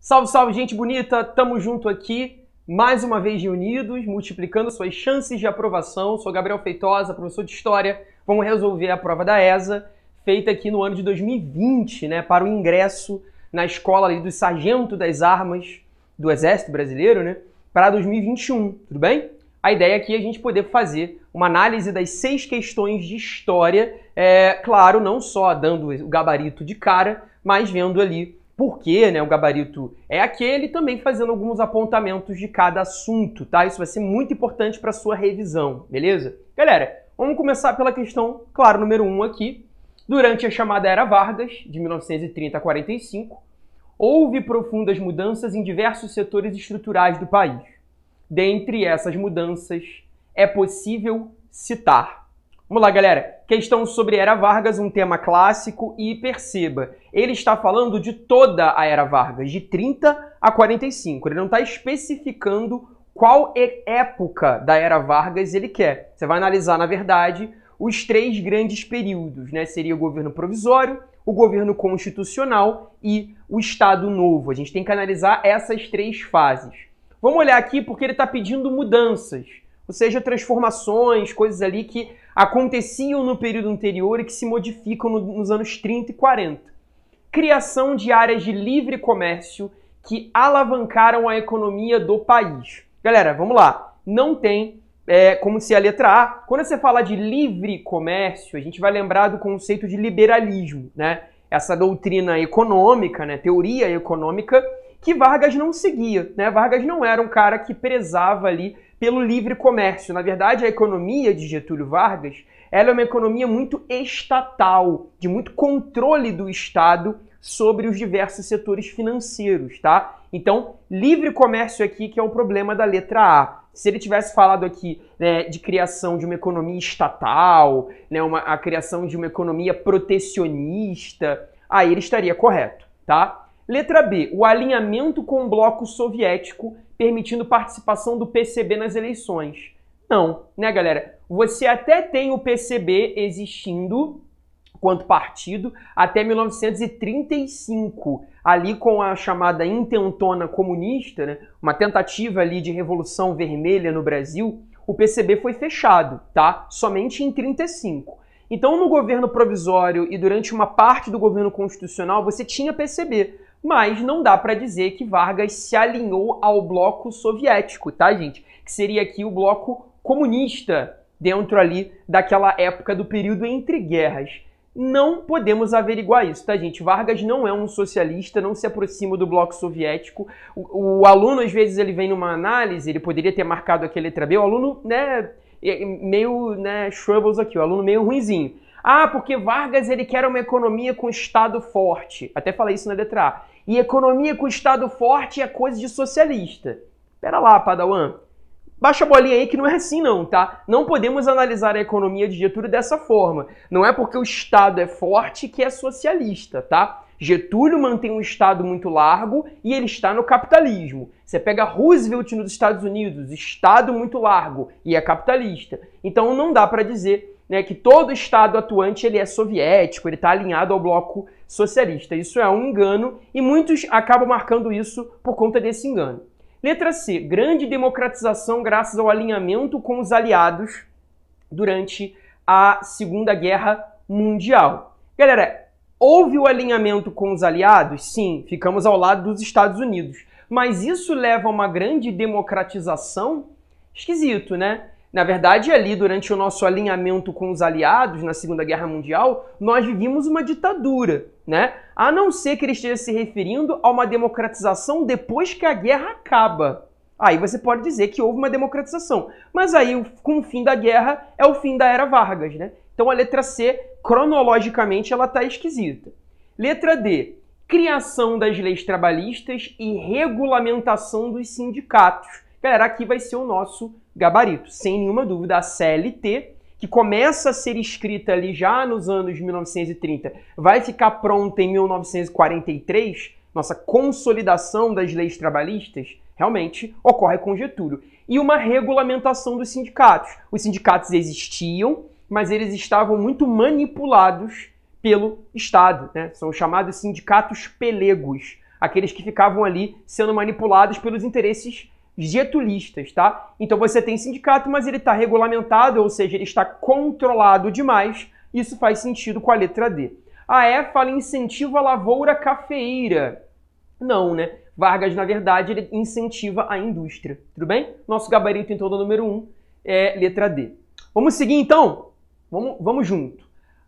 Salve, salve, gente bonita! Tamo junto aqui, mais uma vez reunidos, multiplicando suas chances de aprovação. Sou Gabriel Feitosa, professor de História. Vamos resolver a prova da ESA, feita aqui no ano de 2020, né, para o ingresso na escola ali do Sargento das Armas do Exército Brasileiro, né, para 2021, tudo bem? A ideia aqui é a gente poder fazer uma análise das seis questões de história, é, claro, não só dando o gabarito de cara, mas vendo ali porquê né, o gabarito é aquele, também fazendo alguns apontamentos de cada assunto, tá? Isso vai ser muito importante para sua revisão, beleza? Galera, vamos começar pela questão, claro, número 1 um aqui. Durante a chamada Era Vargas, de 1930 a 45, houve profundas mudanças em diversos setores estruturais do país. Dentre essas mudanças, é possível citar Vamos lá, galera. Questão sobre Era Vargas, um tema clássico, e perceba, ele está falando de toda a Era Vargas, de 30 a 45. Ele não está especificando qual é época da Era Vargas ele quer. Você vai analisar, na verdade, os três grandes períodos, né? Seria o governo provisório, o governo constitucional e o Estado Novo. A gente tem que analisar essas três fases. Vamos olhar aqui porque ele está pedindo mudanças, ou seja, transformações, coisas ali que aconteciam no período anterior e que se modificam no, nos anos 30 e 40. Criação de áreas de livre comércio que alavancaram a economia do país. Galera, vamos lá. Não tem é, como se a letra A. Quando você fala de livre comércio, a gente vai lembrar do conceito de liberalismo, né? Essa doutrina econômica, né? Teoria econômica que Vargas não seguia, né? Vargas não era um cara que prezava ali pelo livre comércio. Na verdade, a economia de Getúlio Vargas ela é uma economia muito estatal, de muito controle do Estado sobre os diversos setores financeiros, tá? Então, livre comércio aqui que é o problema da letra A. Se ele tivesse falado aqui né, de criação de uma economia estatal, né, uma, a criação de uma economia protecionista, aí ele estaria correto, tá? Letra B, o alinhamento com o bloco soviético permitindo participação do PCB nas eleições. Não, né, galera? Você até tem o PCB existindo quanto partido até 1935, ali com a chamada intentona comunista, né, uma tentativa ali de revolução vermelha no Brasil, o PCB foi fechado, tá? Somente em 35. Então, no governo provisório e durante uma parte do governo constitucional, você tinha PCB, mas não dá para dizer que Vargas se alinhou ao bloco soviético, tá, gente? Que seria aqui o bloco comunista dentro ali daquela época do período entre guerras. Não podemos averiguar isso, tá, gente? Vargas não é um socialista, não se aproxima do bloco soviético. O, o aluno, às vezes, ele vem numa análise, ele poderia ter marcado aqui a letra B, o aluno, né, meio, né, shrubbles aqui, o aluno meio ruinzinho. Ah, porque Vargas ele quer uma economia com Estado forte. Até falei isso na letra A. E economia com Estado forte é coisa de socialista. Pera lá, Padawan. Baixa a bolinha aí que não é assim não, tá? Não podemos analisar a economia de Getúlio dessa forma. Não é porque o Estado é forte que é socialista, tá? Getúlio mantém um Estado muito largo e ele está no capitalismo. Você pega Roosevelt nos Estados Unidos, Estado muito largo e é capitalista. Então não dá para dizer né, que todo Estado atuante ele é soviético, ele está alinhado ao bloco socialista. Isso é um engano e muitos acabam marcando isso por conta desse engano. Letra C, grande democratização graças ao alinhamento com os aliados durante a Segunda Guerra Mundial. Galera, houve o alinhamento com os aliados? Sim, ficamos ao lado dos Estados Unidos. Mas isso leva a uma grande democratização? Esquisito, né? Na verdade, ali, durante o nosso alinhamento com os aliados na Segunda Guerra Mundial, nós vivíamos uma ditadura, né? A não ser que ele esteja se referindo a uma democratização depois que a guerra acaba. Aí você pode dizer que houve uma democratização. Mas aí, com o fim da guerra, é o fim da era Vargas, né? Então a letra C, cronologicamente, ela está esquisita. Letra D, criação das leis trabalhistas e regulamentação dos sindicatos. Galera, aqui vai ser o nosso gabarito. Sem nenhuma dúvida, a CLT, que começa a ser escrita ali já nos anos 1930, vai ficar pronta em 1943, nossa consolidação das leis trabalhistas, realmente ocorre com Getúlio. E uma regulamentação dos sindicatos. Os sindicatos existiam, mas eles estavam muito manipulados pelo Estado. Né? São chamados sindicatos pelegos, aqueles que ficavam ali sendo manipulados pelos interesses getulistas, tá? Então você tem sindicato, mas ele está regulamentado, ou seja, ele está controlado demais. Isso faz sentido com a letra D. A E fala incentiva a lavoura cafeeira. Não, né? Vargas, na verdade, ele incentiva a indústria. Tudo bem? Nosso gabarito, então, do número 1 um é letra D. Vamos seguir, então? Vamos, vamos junto.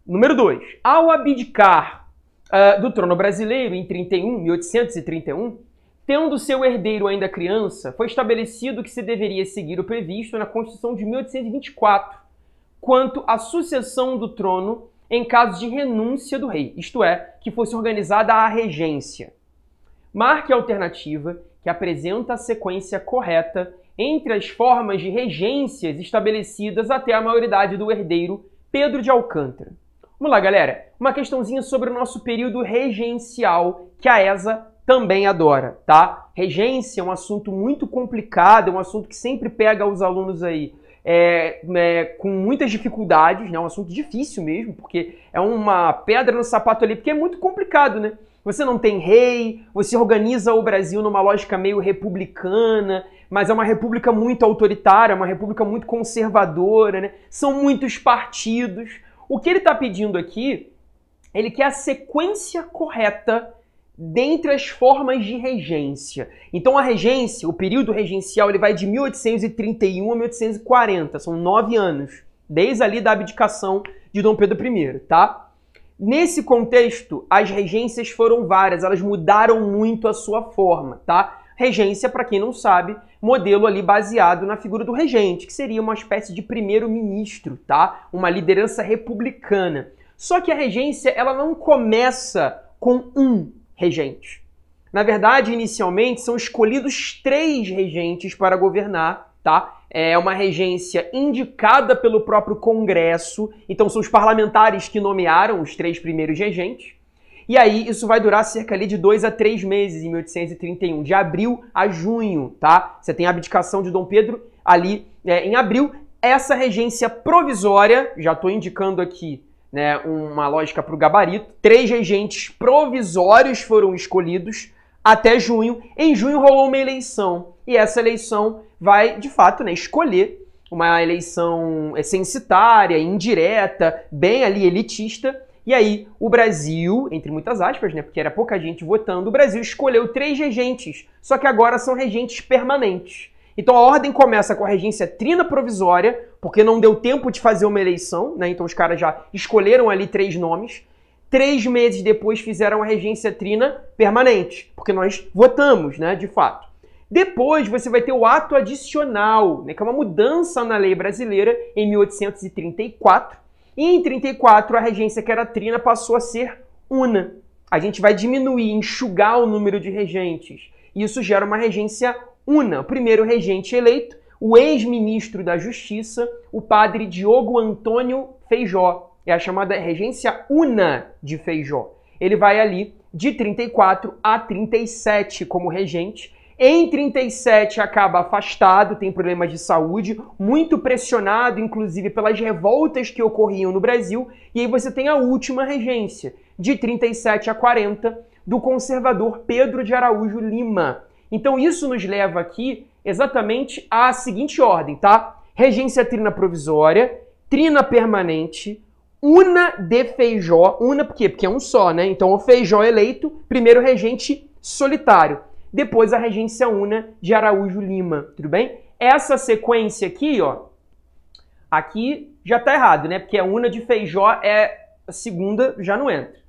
Número 2. Ao abdicar uh, do trono brasileiro em 31, 1831, Tendo seu herdeiro ainda criança, foi estabelecido que se deveria seguir o previsto na Constituição de 1824, quanto à sucessão do trono em caso de renúncia do rei, isto é, que fosse organizada a regência. Marque a alternativa que apresenta a sequência correta entre as formas de regências estabelecidas até a maioridade do herdeiro Pedro de Alcântara. Vamos lá, galera. Uma questãozinha sobre o nosso período regencial que a ESA também adora, tá? Regência é um assunto muito complicado, é um assunto que sempre pega os alunos aí é, é, com muitas dificuldades, né? É um assunto difícil mesmo, porque é uma pedra no sapato ali, porque é muito complicado, né? Você não tem rei, você organiza o Brasil numa lógica meio republicana, mas é uma república muito autoritária, uma república muito conservadora, né? São muitos partidos. O que ele está pedindo aqui, ele quer a sequência correta dentre as formas de regência. Então a regência, o período regencial, ele vai de 1831 a 1840, são nove anos, desde ali da abdicação de Dom Pedro I, tá? Nesse contexto, as regências foram várias, elas mudaram muito a sua forma, tá? Regência, para quem não sabe, modelo ali baseado na figura do regente, que seria uma espécie de primeiro-ministro, tá? Uma liderança republicana. Só que a regência, ela não começa com um Regentes. Na verdade, inicialmente são escolhidos três regentes para governar, tá? É uma regência indicada pelo próprio Congresso, então são os parlamentares que nomearam os três primeiros regentes. E aí isso vai durar cerca ali de dois a três meses, em 1831, de abril a junho, tá? Você tem a abdicação de Dom Pedro ali é, em abril. Essa regência provisória, já estou indicando aqui né, uma lógica para o gabarito. Três regentes provisórios foram escolhidos até junho. Em junho rolou uma eleição e essa eleição vai, de fato, né, escolher uma eleição é, censitária, indireta, bem ali elitista. E aí o Brasil, entre muitas aspas, né, porque era pouca gente votando, o Brasil escolheu três regentes, só que agora são regentes permanentes. Então a ordem começa com a regência trina provisória, porque não deu tempo de fazer uma eleição, né? Então os caras já escolheram ali três nomes. Três meses depois fizeram a regência trina permanente, porque nós votamos, né, de fato. Depois você vai ter o ato adicional, né, que é uma mudança na lei brasileira em 1834. E em 34 a regência que era trina passou a ser una. A gente vai diminuir, enxugar o número de regentes. Isso gera uma regência Una, o primeiro regente eleito, o ex-ministro da Justiça, o padre Diogo Antônio Feijó. É a chamada regência Una de Feijó. Ele vai ali de 34 a 37 como regente. Em 37 acaba afastado, tem problemas de saúde, muito pressionado, inclusive pelas revoltas que ocorriam no Brasil. E aí você tem a última regência, de 37 a 40, do conservador Pedro de Araújo Lima, então isso nos leva aqui exatamente à seguinte ordem, tá? Regência trina provisória, trina permanente, una de feijó, una por quê? Porque é um só, né? Então o feijó eleito, primeiro regente solitário, depois a regência una de Araújo Lima, tudo bem? Essa sequência aqui, ó, aqui já tá errado, né? Porque a una de feijó é a segunda, já não entra.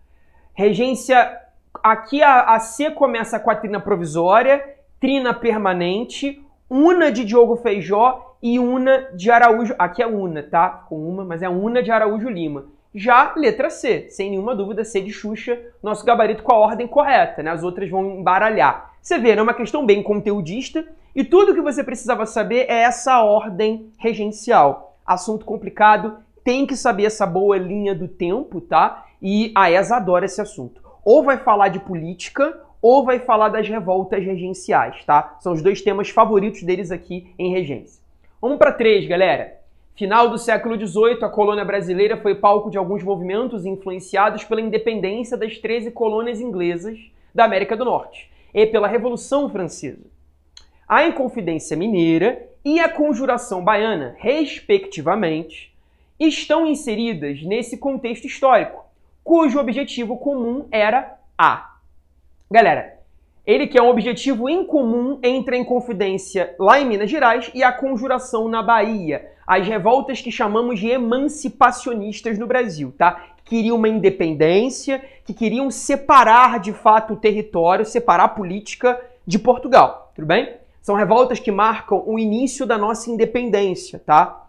Regência aqui a, a C começa com a trina provisória, trina permanente, una de Diogo Feijó e una de Araújo. Aqui é una, tá? Com uma, mas é una de Araújo Lima. Já letra C, sem nenhuma dúvida, C de Xuxa, nosso gabarito com a ordem correta, né? As outras vão embaralhar. Você vê, é uma questão bem conteudista e tudo que você precisava saber é essa ordem regencial. Assunto complicado, tem que saber essa boa linha do tempo, tá? E a ESA adora esse assunto ou vai falar de política ou vai falar das revoltas regenciais, tá? São os dois temas favoritos deles aqui em Regência. Vamos para três, galera. Final do século XVIII, a colônia brasileira foi palco de alguns movimentos influenciados pela independência das 13 colônias inglesas da América do Norte e pela Revolução Francesa. A Inconfidência Mineira e a Conjuração Baiana, respectivamente, estão inseridas nesse contexto histórico, cujo objetivo comum era A. Galera, ele quer é um objetivo incomum entre a Inconfidência lá em Minas Gerais e a Conjuração na Bahia, as revoltas que chamamos de emancipacionistas no Brasil, tá? Que queriam uma independência, que queriam separar de fato o território, separar a política de Portugal, tudo bem? São revoltas que marcam o início da nossa independência, tá?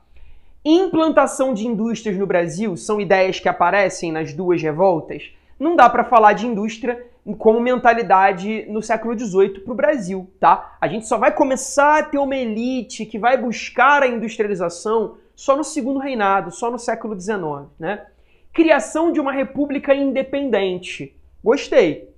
Implantação de indústrias no Brasil são ideias que aparecem nas duas revoltas. Não dá para falar de indústria como mentalidade no século XVIII para o Brasil, tá? A gente só vai começar a ter uma elite que vai buscar a industrialização só no segundo reinado, só no século XIX, né? Criação de uma república independente. Gostei.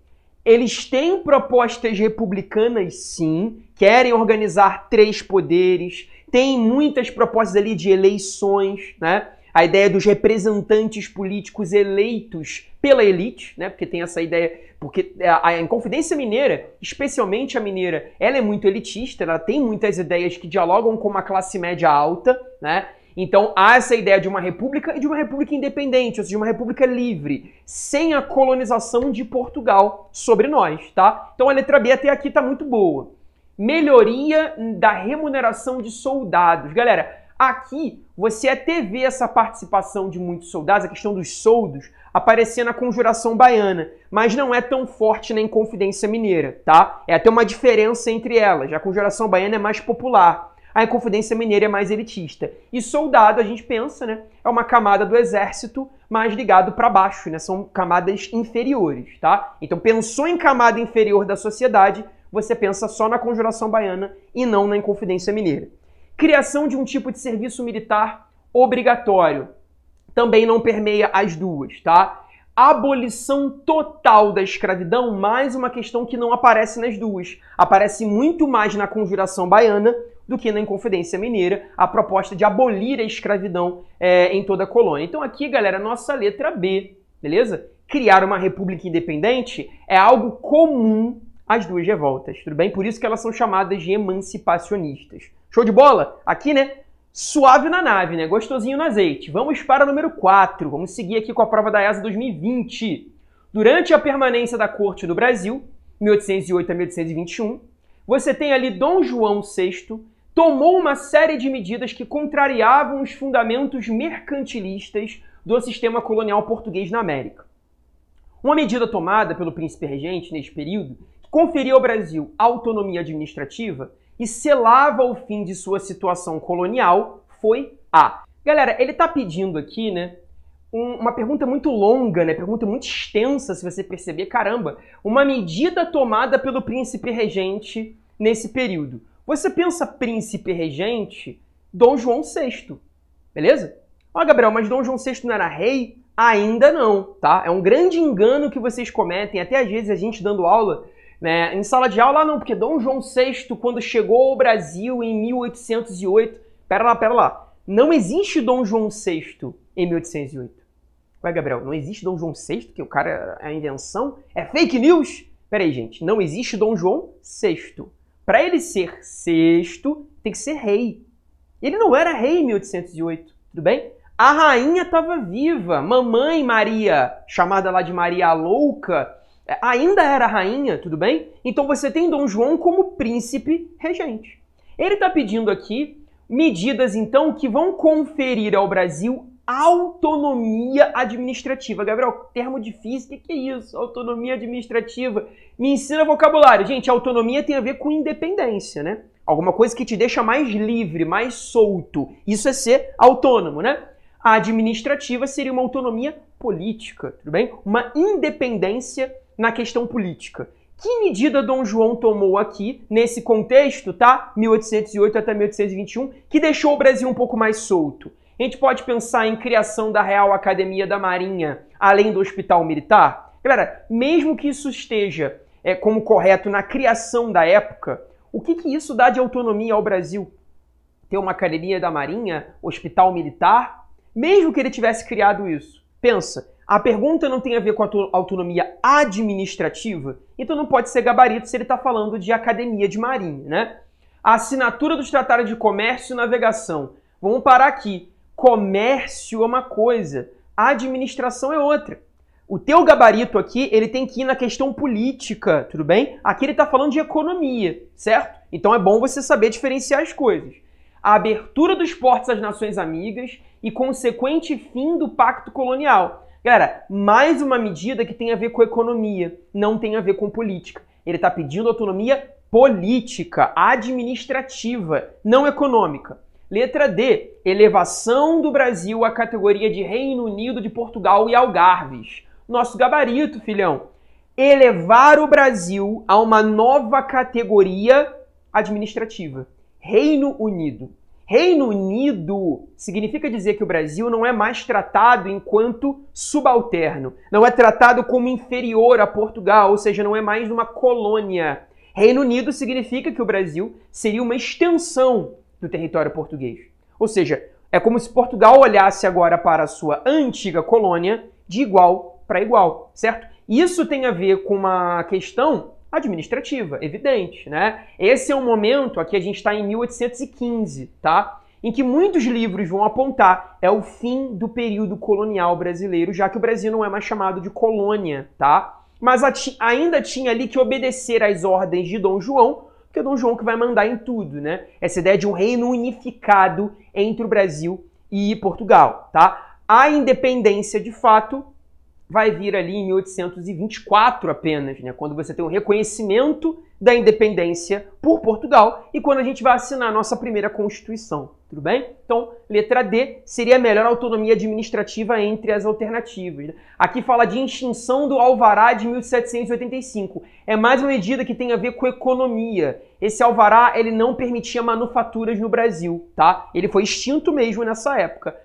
Eles têm propostas republicanas, sim, querem organizar três poderes, tem muitas propostas ali de eleições, né? A ideia dos representantes políticos eleitos pela elite, né? Porque tem essa ideia, porque a, Inconfidência Mineira, especialmente a mineira, ela é muito elitista, ela tem muitas ideias que dialogam com uma classe média alta, né? Então há essa ideia de uma república e de uma república independente, ou seja, de uma república livre, sem a colonização de Portugal sobre nós, tá? Então a letra B até aqui tá muito boa. Melhoria da remuneração de soldados. Galera, aqui você até vê essa participação de muitos soldados, a questão dos soldos, aparecendo na conjuração baiana, mas não é tão forte na Inconfidência Mineira, tá? É até uma diferença entre elas. A conjuração baiana é mais popular, a Inconfidência Mineira é mais elitista. E soldado, a gente pensa, né? É uma camada do exército mais ligado para baixo, né? São camadas inferiores, tá? Então pensou em camada inferior da sociedade, você pensa só na conjuração baiana e não na Inconfidência Mineira. Criação de um tipo de serviço militar obrigatório. Também não permeia as duas, tá? Abolição total da escravidão, mais uma questão que não aparece nas duas. Aparece muito mais na Conjuração Baiana do que na Inconfidência Mineira, a proposta de abolir a escravidão é, em toda a colônia. Então, aqui, galera, nossa letra B, beleza? Criar uma república independente é algo comum as duas revoltas, tudo bem? Por isso que elas são chamadas de emancipacionistas. Show de bola? Aqui, né? Suave na nave, né? Gostosinho no azeite. Vamos para o número 4. Vamos seguir aqui com a prova da ESA 2020. Durante a permanência da corte do Brasil, 1808 a 1821, você tem ali Dom João VI tomou uma série de medidas que contrariavam os fundamentos mercantilistas do sistema colonial português na América. Uma medida tomada pelo príncipe regente nesse período conferia ao Brasil autonomia administrativa e selava o fim de sua situação colonial foi A. Galera, ele está pedindo aqui, né? uma pergunta muito longa, né? Pergunta muito extensa, se você perceber, caramba, uma medida tomada pelo príncipe regente nesse período. Você pensa príncipe regente, Dom João VI, beleza? Ó, Gabriel, mas Dom João VI não era rei? Ainda não, tá? É um grande engano que vocês cometem, até às vezes a gente dando aula né? Em sala de aula, não, porque Dom João VI, quando chegou ao Brasil em 1808, pera lá, pera lá, não existe Dom João VI em 1808. Ué, Gabriel, não existe Dom João VI, que o cara é a invenção? É fake news? Peraí, gente, não existe Dom João VI. Para ele ser sexto, tem que ser rei. Ele não era rei em 1808, tudo bem? A rainha estava viva. Mamãe Maria, chamada lá de Maria Louca, ainda era rainha, tudo bem? Então você tem Dom João como príncipe regente. Ele está pedindo aqui medidas, então, que vão conferir ao Brasil autonomia administrativa. Gabriel, termo difícil, o que, é isso? Autonomia administrativa. Me ensina vocabulário. Gente, autonomia tem a ver com independência, né? Alguma coisa que te deixa mais livre, mais solto. Isso é ser autônomo, né? A administrativa seria uma autonomia política, tudo bem? Uma independência na questão política. Que medida Dom João tomou aqui, nesse contexto, tá? 1808 até 1821, que deixou o Brasil um pouco mais solto? A gente pode pensar em criação da Real Academia da Marinha, além do Hospital Militar? Galera, mesmo que isso esteja é, como correto na criação da época, o que, que isso dá de autonomia ao Brasil? Ter uma Academia da Marinha, Hospital Militar? Mesmo que ele tivesse criado isso. Pensa, a pergunta não tem a ver com a autonomia administrativa, então não pode ser gabarito se ele está falando de academia de marinha, né? A assinatura dos tratados de comércio e navegação. Vamos parar aqui. Comércio é uma coisa, administração é outra. O teu gabarito aqui, ele tem que ir na questão política, tudo bem? Aqui ele está falando de economia, certo? Então é bom você saber diferenciar as coisas. A abertura dos portos às nações amigas e consequente fim do pacto colonial. Galera, mais uma medida que tem a ver com economia, não tem a ver com política. Ele está pedindo autonomia política, administrativa, não econômica. Letra D, elevação do Brasil à categoria de Reino Unido de Portugal e Algarves. Nosso gabarito, filhão. Elevar o Brasil a uma nova categoria administrativa. Reino Unido. Reino Unido significa dizer que o Brasil não é mais tratado enquanto subalterno, não é tratado como inferior a Portugal, ou seja, não é mais uma colônia. Reino Unido significa que o Brasil seria uma extensão do território português. Ou seja, é como se Portugal olhasse agora para a sua antiga colônia de igual para igual, certo? Isso tem a ver com uma questão administrativa, evidente, né? Esse é um momento, aqui a gente está em 1815, tá? Em que muitos livros vão apontar é o fim do período colonial brasileiro, já que o Brasil não é mais chamado de colônia, tá? Mas ainda tinha ali que obedecer às ordens de Dom João, porque é Dom João que vai mandar em tudo, né? Essa ideia de um reino unificado entre o Brasil e Portugal, tá? A independência, de fato, vai vir ali em 1824 apenas, né, quando você tem o um reconhecimento da independência por Portugal e quando a gente vai assinar a nossa primeira Constituição, tudo bem? Então, letra D seria a melhor autonomia administrativa entre as alternativas. Né? Aqui fala de extinção do alvará de 1785. É mais uma medida que tem a ver com economia. Esse alvará, ele não permitia manufaturas no Brasil, tá? Ele foi extinto mesmo nessa época.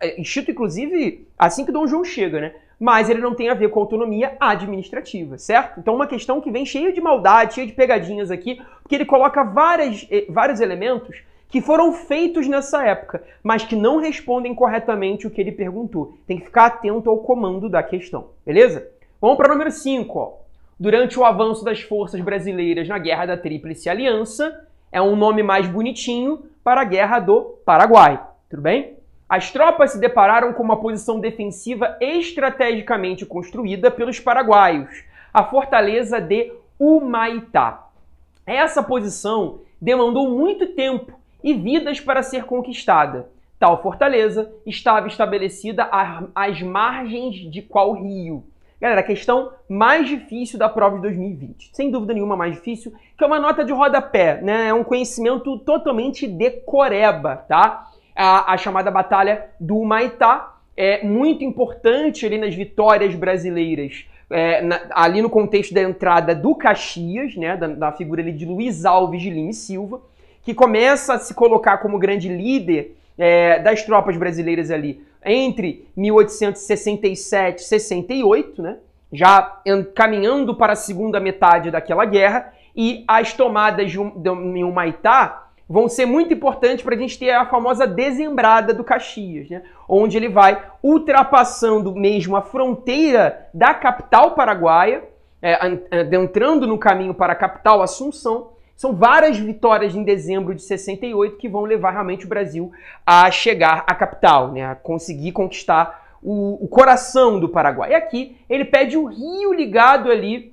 É, extinto, inclusive, assim que Dom João chega, né? mas ele não tem a ver com autonomia administrativa, certo? Então, uma questão que vem cheia de maldade, cheia de pegadinhas aqui, porque ele coloca várias, eh, vários elementos que foram feitos nessa época, mas que não respondem corretamente o que ele perguntou. Tem que ficar atento ao comando da questão, beleza? Vamos para o número 5, Durante o avanço das forças brasileiras na Guerra da Tríplice Aliança, é um nome mais bonitinho para a Guerra do Paraguai, tudo bem? As tropas se depararam com uma posição defensiva estrategicamente construída pelos paraguaios, a fortaleza de Humaitá. Essa posição demandou muito tempo e vidas para ser conquistada. Tal fortaleza estava estabelecida às margens de qual rio? Galera, a questão mais difícil da prova de 2020, sem dúvida nenhuma mais difícil, que é uma nota de rodapé, né? É um conhecimento totalmente decoreba, tá? a, a chamada Batalha do Humaitá, é muito importante ali nas vitórias brasileiras, é, na, ali no contexto da entrada do Caxias, né, da, da figura ali de Luiz Alves de Lima e Silva, que começa a se colocar como grande líder é, das tropas brasileiras ali entre 1867 e 68, né, já caminhando para a segunda metade daquela guerra, e as tomadas de, de, de Humaitá vão ser muito importantes para a gente ter a famosa desembrada do Caxias, né? onde ele vai ultrapassando mesmo a fronteira da capital paraguaia, é, é entrando no caminho para a capital Assunção. São várias vitórias em dezembro de 68 que vão levar realmente o Brasil a chegar à capital, né? a conseguir conquistar o, o coração do Paraguai. E aqui ele pede o rio ligado ali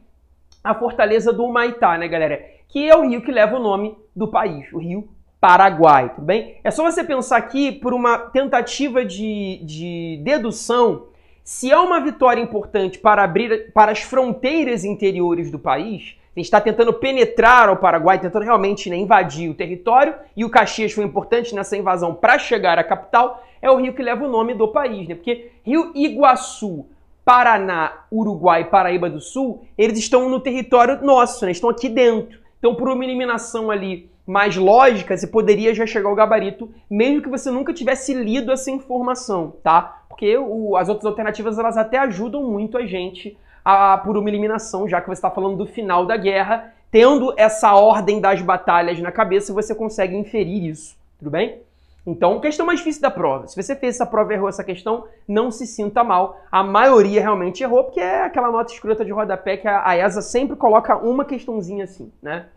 à fortaleza do Humaitá, né, galera? que é o rio que leva o nome do país, o rio Paraguai, tudo bem? É só você pensar aqui por uma tentativa de, de dedução se é uma vitória importante para abrir para as fronteiras interiores do país, a gente está tentando penetrar o Paraguai, tentando realmente né, invadir o território, e o Caxias foi importante nessa invasão para chegar à capital, é o rio que leva o nome do país, né? Porque Rio Iguaçu, Paraná, Uruguai e Paraíba do Sul, eles estão no território nosso, né? Estão aqui dentro. Então, por uma eliminação ali mais lógica, você poderia já chegar ao gabarito, mesmo que você nunca tivesse lido essa informação, tá? Porque o, as outras alternativas elas até ajudam muito a gente a, por uma eliminação, já que você está falando do final da guerra, tendo essa ordem das batalhas na cabeça, você consegue inferir isso, tudo bem? Então, questão mais difícil da prova. Se você fez essa prova e errou essa questão, não se sinta mal. A maioria realmente errou, porque é aquela nota escrota de rodapé que a ESA sempre coloca uma questãozinha assim, né?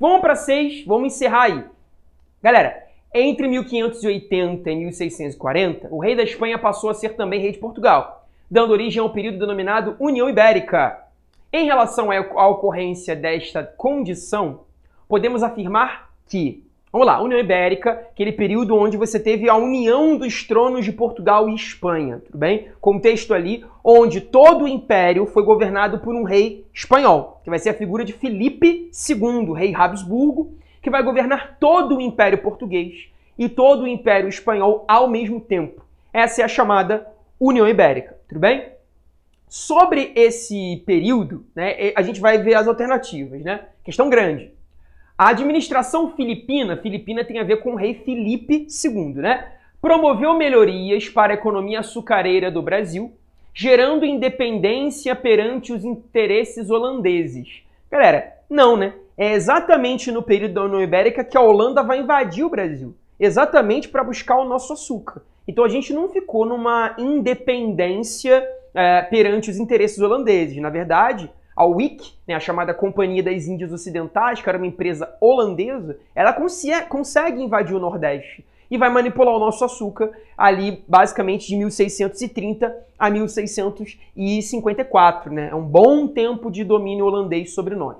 Vamos para seis, vamos encerrar aí. Galera, entre 1580 e 1640, o rei da Espanha passou a ser também rei de Portugal, dando origem ao período denominado União Ibérica. Em relação à ocorrência desta condição, podemos afirmar que Vamos lá, União Ibérica, aquele período onde você teve a união dos tronos de Portugal e Espanha, tudo bem? Contexto ali onde todo o império foi governado por um rei espanhol, que vai ser a figura de Felipe II, rei Habsburgo, que vai governar todo o império português e todo o império espanhol ao mesmo tempo. Essa é a chamada União Ibérica, tudo bem? Sobre esse período, né, a gente vai ver as alternativas, né? Questão grande. A administração filipina, filipina tem a ver com o rei Felipe II, né? Promoveu melhorias para a economia açucareira do Brasil, gerando independência perante os interesses holandeses. Galera, não, né? É exatamente no período da União Ibérica que a Holanda vai invadir o Brasil, exatamente para buscar o nosso açúcar. Então a gente não ficou numa independência é, perante os interesses holandeses. Na verdade, a WIC, né, a chamada Companhia das Índias Ocidentais, que era uma empresa holandesa, ela consegue invadir o Nordeste e vai manipular o nosso açúcar ali basicamente de 1630 a 1654, né? É um bom tempo de domínio holandês sobre nós.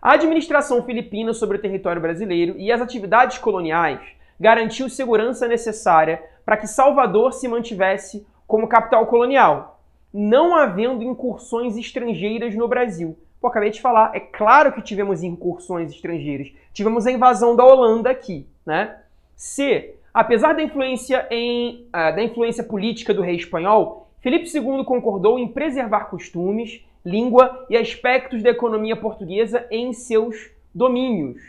A administração filipina sobre o território brasileiro e as atividades coloniais garantiu segurança necessária para que Salvador se mantivesse como capital colonial, não havendo incursões estrangeiras no Brasil. Pô, acabei de falar, é claro que tivemos incursões estrangeiras. Tivemos a invasão da Holanda aqui, né? C. Apesar da influência, em, uh, da influência política do rei espanhol, Felipe II concordou em preservar costumes, língua e aspectos da economia portuguesa em seus domínios.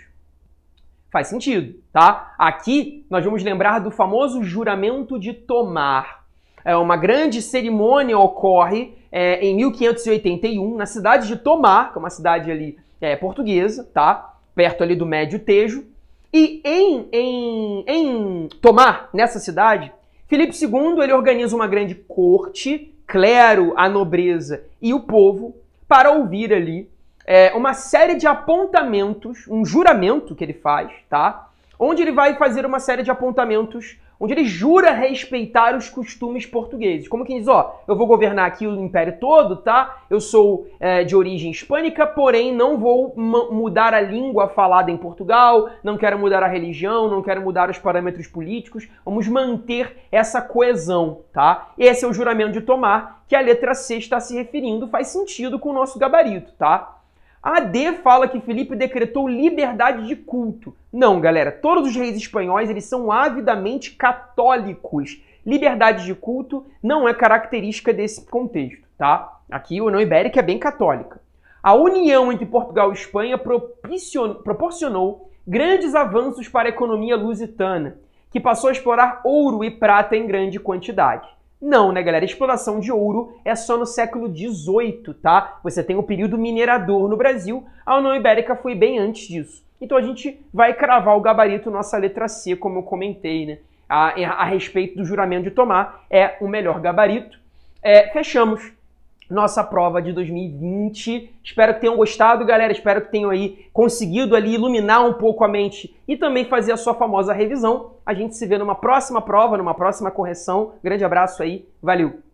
Faz sentido, tá? Aqui nós vamos lembrar do famoso juramento de Tomar, é, uma grande cerimônia ocorre é, em 1581 na cidade de Tomar, que é uma cidade ali é, portuguesa, tá? Perto ali do Médio Tejo. E em, em, em Tomar, nessa cidade, Filipe II ele organiza uma grande corte, clero, a nobreza e o povo, para ouvir ali é, uma série de apontamentos, um juramento que ele faz, tá? Onde ele vai fazer uma série de apontamentos onde ele jura respeitar os costumes portugueses. Como quem diz, ó, eu vou governar aqui o império todo, tá? Eu sou é, de origem hispânica, porém não vou mudar a língua falada em Portugal, não quero mudar a religião, não quero mudar os parâmetros políticos. Vamos manter essa coesão, tá? Esse é o juramento de Tomar, que a letra C está se referindo, faz sentido com o nosso gabarito, tá? A D fala que Felipe decretou liberdade de culto. Não, galera, todos os reis espanhóis eles são avidamente católicos. Liberdade de culto não é característica desse contexto, tá? Aqui a União Ibérica é bem católica. A união entre Portugal e Espanha proporcionou grandes avanços para a economia lusitana, que passou a explorar ouro e prata em grande quantidade. Não, né, galera? A exploração de ouro é só no século XVIII, tá? Você tem o período minerador no Brasil, a União Ibérica foi bem antes disso. Então a gente vai cravar o gabarito nossa letra C, como eu comentei, né? A, a respeito do juramento de Tomar, é o melhor gabarito. É, fechamos nossa prova de 2020. Espero que tenham gostado, galera. Espero que tenham aí conseguido ali iluminar um pouco a mente e também fazer a sua famosa revisão. A gente se vê numa próxima prova, numa próxima correção. Grande abraço aí. Valeu.